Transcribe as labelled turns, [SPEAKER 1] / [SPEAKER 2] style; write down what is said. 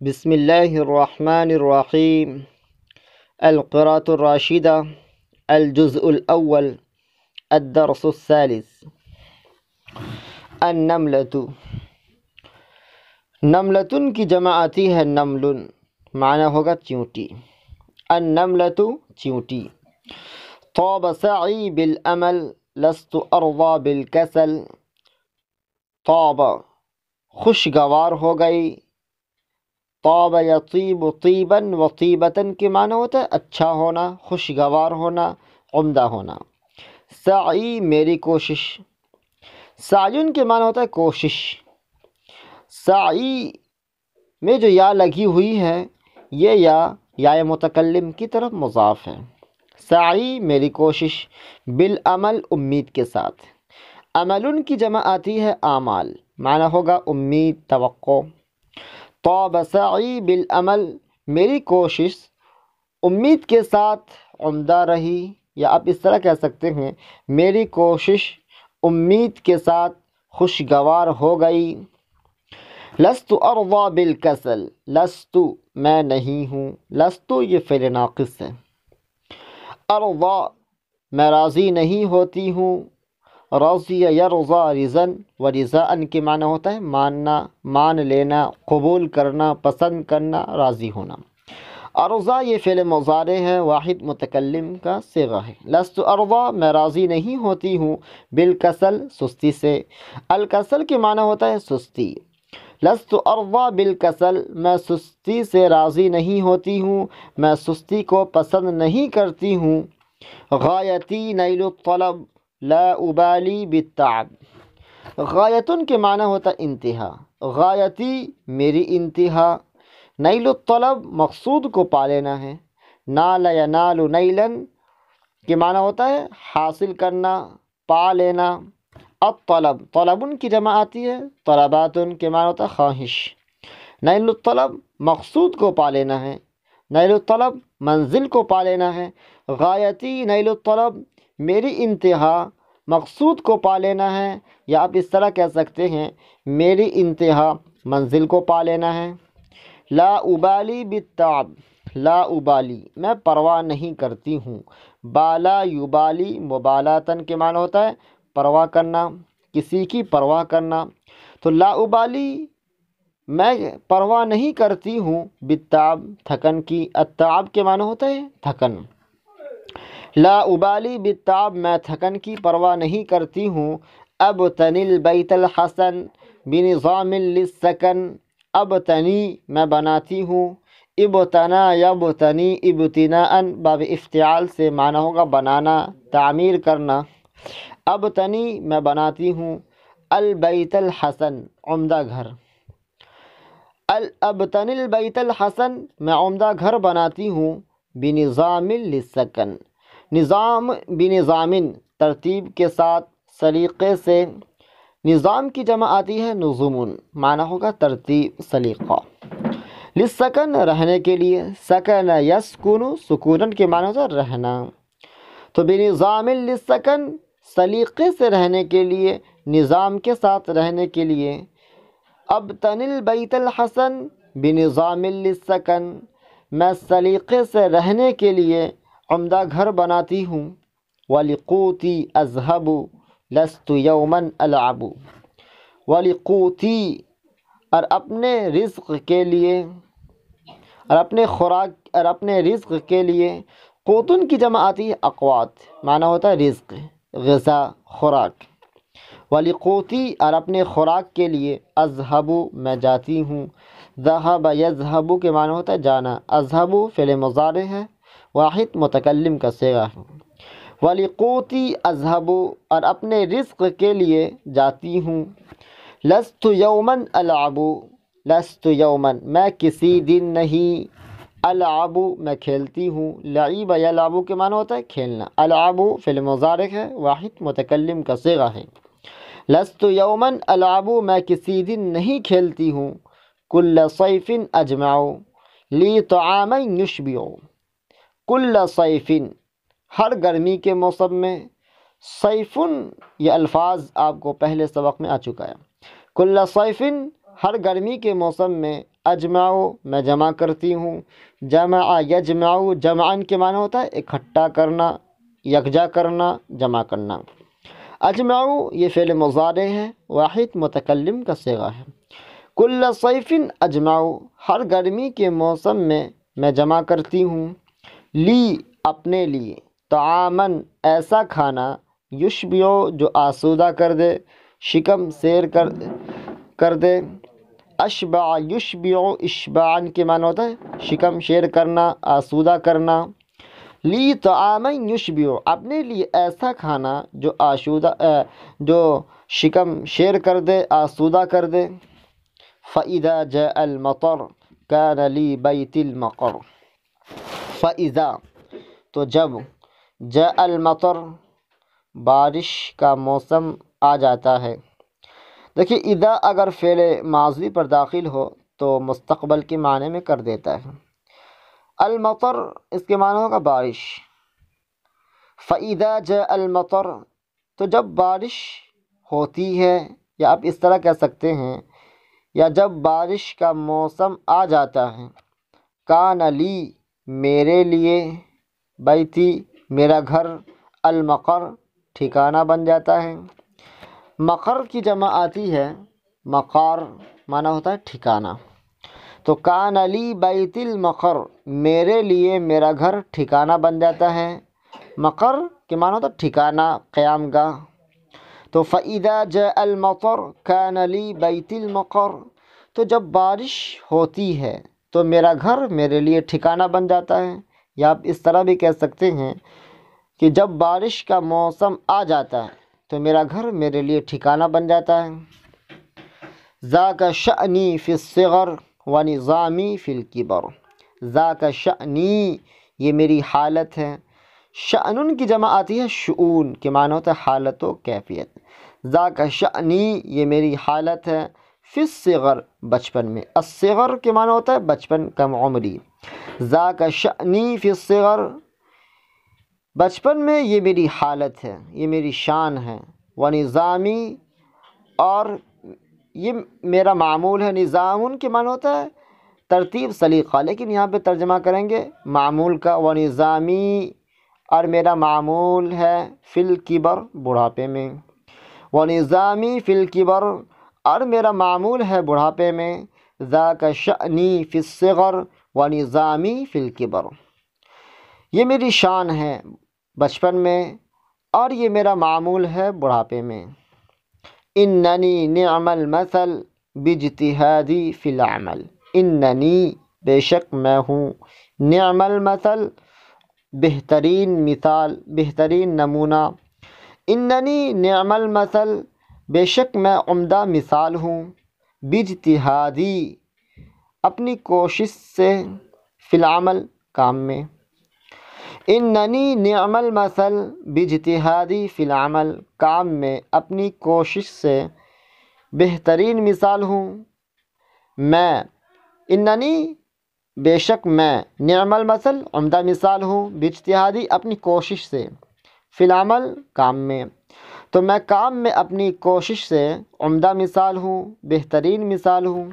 [SPEAKER 1] بسم الله الرحمن الرحيم القراءة الراشدة الجزء الأول الدرس الثالث النملة نملة كي जमाती النمل नमलुन تيوتي النملة تيوتي طاب سعي بالأمل لست أرضى بالكسل طاب خوشگوار ہو گئی طاب توبعتی و وقیبتاً کے معنی ہوتا ہے اچھا ہونا خوشگوار ہونا عمدہ ہونا سعی میری کوشش سعیون کے معنی ہوتا ہے کوشش سعی میں جو یا لگی ہوئی ہے یہ یا یا متکلم کی طرف مضاف ہے سعی میری کوشش بالعمل امید کے ساتھ عمل کی جمع آتی ہے اعمال معنی ہوگا امید توقع تو بسعی بالعمل میری کوشش امید کے ساتھ عمدہ رہی یا آپ اس طرح کہہ سکتے ہیں میری کوشش امید کے ساتھ خوشگوار ہو گئی لست اروا بالکسل لست میں نہیں ہوں لستو یہ فعل ناقص ہے اروا میں راضی نہیں ہوتی ہوں روضی یا رضا رضن و رضا ان کے معنی ہوتا ہے ماننا مان لینا قبول کرنا پسند کرنا راضی ہونا ارضا یہ فعل ازارے ہیں واحد متکلم کا سیغہ ہے لست ارضا میں راضی نہیں ہوتی ہوں بالکسل سستی سے الکسل کے معنی ہوتا ہے سستی لست ارضا بالکسل میں سستی سے راضی نہیں ہوتی ہوں میں سستی کو پسند نہیں کرتی ہوں غایتی نیل الطلب لا ابالی بالتعب غایتن کے معنی ہوتا انتہا غایتی میری انتہا نیل الطلب مقصود کو پا لینا ہے نال یا نال نیلن کے معنی ہوتا ہے حاصل کرنا پا لینا الطلب طلب ان کی جمع آتی ہے ان کے معنی ہوتا ہے خواہش نیل الطلب مقصود کو پا لینا ہے نیل الطلب منزل کو پا لینا ہے غایتی نیل الطلب میری انتہا مقصود کو پا لینا ہے یا آپ اس طرح کہہ سکتے ہیں میری انتہا منزل کو پا لینا ہے لا ابالی بتاب لا ابالی میں پرواہ نہیں کرتی ہوں بالا یبالی مبالاتن کے معنی ہوتا ہے پرواہ کرنا کسی کی پرواہ کرنا تو لا ابالی میں پرواہ نہیں کرتی ہوں بتاب تھکن کی اتاب کے معنی ہوتا ہے تھکن لا ابالی بتاب میں تھکن کی پرواہ نہیں کرتی ہوں اب تن البیت الحسن بنظام للسکن اب تنی میں بناتی ہوں اب تنا اب تنی اب تنا ان باب افتعال سے معنی ہوگا بنانا تعمیر کرنا اب تنی میں بناتی ہوں البیت الحسن عمدہ گھر الب تن البیت الحسن میں عمدہ گھر بناتی ہوں بنظام للسکن نظام بنظامن ترتیب کے ساتھ سلیقے سے نظام کی جمع آتی ہے نظمن معنی ہوگا ترتیب سلیقہ لسکن رہنے کے لیے سکن یسکن سکونن کے معنی زر رہنا تو نظام لسکن سلیقے سے رہنے کے لیے نظام کے ساتھ رہنے کے لیے اب تن البیت الحسن بنظام نظام میں سلیقے سے رہنے کے لیے عمدہ گھر بناتی ہوں ولقوتی اظہب لست یومن العب ولقوتی اور اپنے رزق کے لیے اور اپنے خوراک اور اپنے رزق کے لیے قوتن کی جمع آتی ہے اقوات معنی ہوتا ہے رزق غذا خوراک والی قوتی اور اپنے خوراک کے لیے اظہب میں جاتی ہوں ذہب یا کے معنی ہوتا ہے جانا اظہب فعل مضارع ہے واحد متکلم کا سیغا ہے والی قوتی اذہب اور اپنے رزق کے لیے جاتی ہوں لست يَوْمًا العب لست يَوْمًا میں کسی دن نہیں العب میں کھیلتی ہوں لعیب یلعب کے معنی ہوتا ہے کھیلنا العب فعل مضارع ہے واحد متکلم کا صیغہ ہے لست يَوْمًا العب میں کسی دن نہیں کھیلتی ہوں کل صیف اجمعو لِي طعاما یشبعو کل صیفن ہر گرمی کے موسم میں صیفن یہ الفاظ آپ کو پہلے سبق میں آ چکا ہے کل صیفن ہر گرمی کے موسم میں اجماؤ میں جمع کرتی ہوں جمع یجماؤ جمعن کے معنی ہوتا ہے اکٹھا کرنا یکجا کرنا جمع کرنا اجمعو یہ فعل مزارے ہے واحد متکلم کا سیوا ہے کل صیفن اجماؤ ہر گرمی کے موسم میں میں جمع کرتی ہوں لی اپنے لیے آمن ایسا کھانا یشبیو جو آسودہ کر دے شکم سیر کر کر دے اشبا یشبیو اشبعن کے کے ہوتا ہے شکم شیر کرنا آسودہ کرنا لی تومن یوشبی ہو اپنے لیے ایسا کھانا جو آسودہ جو شکم شیر کر دے آسودہ کر دے فعیدہ جے المطر کی نلی بیت المقر فعضا تو جب جا المطر بارش کا موسم آ جاتا ہے دیکھیے ادا اگر فعل ماضی پر داخل ہو تو مستقبل کے معنی میں کر دیتا ہے المطر اس کے معنی ہوگا بارش فعیدہ جا المطر تو جب بارش ہوتی ہے یا آپ اس طرح کہہ سکتے ہیں یا جب بارش کا موسم آ جاتا ہے کان لی میرے لیے بیتی میرا گھر المقر ٹھکانہ بن جاتا ہے مقر کی جمع آتی ہے مقار معنی ہوتا ہے ٹھکانہ تو کان نلی بیت المقر میرے لیے میرا گھر ٹھکانہ بن جاتا ہے مقر کے معنی ہوتا ہے ٹھکانہ قیام گاہ تو فعیدہ جے المقر کان نلی بیت المقر تو جب بارش ہوتی ہے تو میرا گھر میرے لیے ٹھکانہ بن جاتا ہے یا آپ اس طرح بھی کہہ سکتے ہیں کہ جب بارش کا موسم آ جاتا ہے تو میرا گھر میرے لیے ٹھکانہ بن جاتا ہے ذاکہ شعنی فی الصغر و نظامی فی القبر ذاکہ شعنی یہ میری حالت ہے شعنن کی جمع آتی ہے شعون کے معنی ہوتا ہے حالت و کیفیت ذاکہ شعنی یہ میری حالت ہے صغر بچپن میں الصغر کے معنی ہوتا ہے بچپن کم عمری زا کا ش نی بچپن میں یہ میری حالت ہے یہ میری شان ہے و نظامی اور یہ میرا معمول ہے نظام ان کے معنی ہوتا ہے ترتیب سلیقہ لیکن یہاں پہ ترجمہ کریں گے معمول کا و نظامی اور میرا معمول ہے فل الکبر بڑھاپے میں و نظامی فل کیبر اور میرا معمول ہے بڑھاپے میں ذاک شعنی فی الصغر و نظامی فی الکبر یہ میری شان ہے بچپن میں اور یہ میرا معمول ہے بڑھاپے میں اننی نعم المثل بجتہادی فی العمل اننی بے شک میں ہوں نعم المثل بہترین مثال بہترین نمونہ اننی نعم المثل بے شک میں عمدہ مثال ہوں بیجتہاری اپنی کوشش سے فی العمل کام میں ان ننی نعم المثل مثل فی العمل کام میں اپنی کوشش سے بہترین مثال ہوں میں ان ننی بے شک میں نعم المثل عمدہ مثال ہوں بیجتہاری اپنی کوشش سے فی العمل کام میں تو میں کام میں اپنی کوشش سے عمدہ مثال ہوں بہترین مثال ہوں